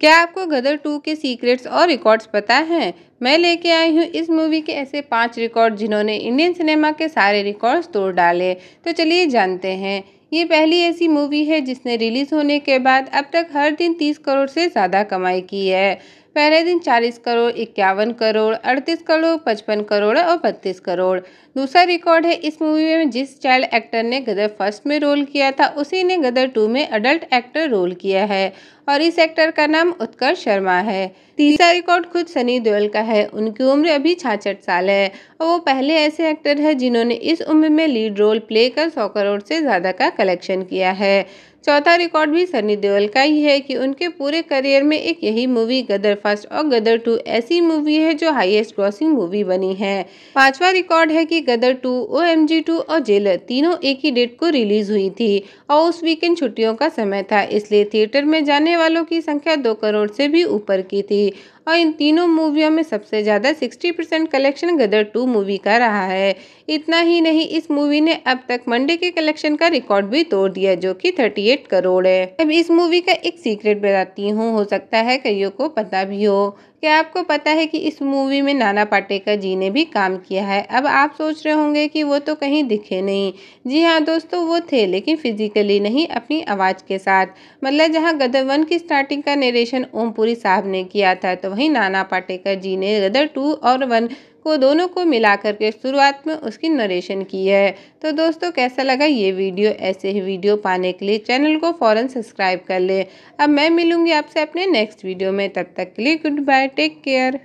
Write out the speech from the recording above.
क्या आपको गदर टू के सीक्रेट्स और रिकॉर्ड्स पता हैं मैं लेके आई हूँ इस मूवी के ऐसे पांच रिकॉर्ड जिन्होंने इंडियन सिनेमा के सारे रिकॉर्ड्स तोड़ डाले तो चलिए जानते हैं ये पहली ऐसी मूवी है जिसने रिलीज़ होने के बाद अब तक हर दिन 30 करोड़ से ज़्यादा कमाई की है पहले दिन चालीस करोड़ इक्यावन करोड़ अड़तीस करोड़ पचपन करोड़ और बत्तीस करोड़ दूसरा रिकॉर्ड है इस मूवी में जिस चाइल्ड एक्टर ने गदर फर्स्ट में रोल किया था उसी ने गदर टू में अडल्ट एक्टर रोल किया है और इस एक्टर का नाम उत्कर्ष शर्मा है तीसरा रिकॉर्ड खुद सनी देओल का है उनकी उम्र अभी छाछठ साल है और वो पहले ऐसे एक्टर है जिन्होंने इस उम्र में लीड रोल प्ले कर सौ करोड़ से ज़्यादा का कलेक्शन किया है चौथा रिकॉर्ड भी सनी देओल का ही है कि उनके पूरे करियर में एक यही मूवी गदर फर्स्ट और गदर टू ऐसी मूवी है जो हाईएस्ट ग्रॉसिंग मूवी बनी है पांचवा रिकॉर्ड है कि Gadar two O M G two और जेलर तीनों एक ही डेट को रिलीज हुई थी और उस वीकेंड छुट्टियों का समय था इसलिए थिएटर में जाने वालों की संख्या दो करोड़ से भी ऊपर की थी और इन तीनों मूवियों में सबसे ज़्यादा 60 percent collection Gadar two movie का रहा है इतना ही नहीं इस मूवी ने अब तक मंडे के कलेक्शन का रिकॉर्ड भी तोड़ दिया जो कि 38 करोड़ है अब इस मूवी का एक सीक्रेट बताती हूँ हो सकता है कईयों को पता भी हो क्या आपको पता है कि इस मूवी में नाना पाटेकर जी ने भी काम किया है अब आप सोच रहे होंगे कि वो तो कहीं दिखे नहीं जी हाँ दोस्तों वो थे लेकिन फिजिकली नहीं अपनी आवाज़ के साथ मतलब जहाँ गदर वन की स्टार्टिंग का नरेशन ओमपुरी साहब ने किया था तो वहीं नाना पाटेकर जी ने गदर टू और वन को दोनों को मिला करके शुरुआत में उसकी नरेशन की है तो दोस्तों कैसा लगा ये वीडियो ऐसे ही वीडियो पाने के लिए चैनल को फ़ौरन सब्सक्राइब कर लें अब मैं मिलूँगी आपसे अपने नेक्स्ट वीडियो में तब तक के लिए गुड बाय टेक केयर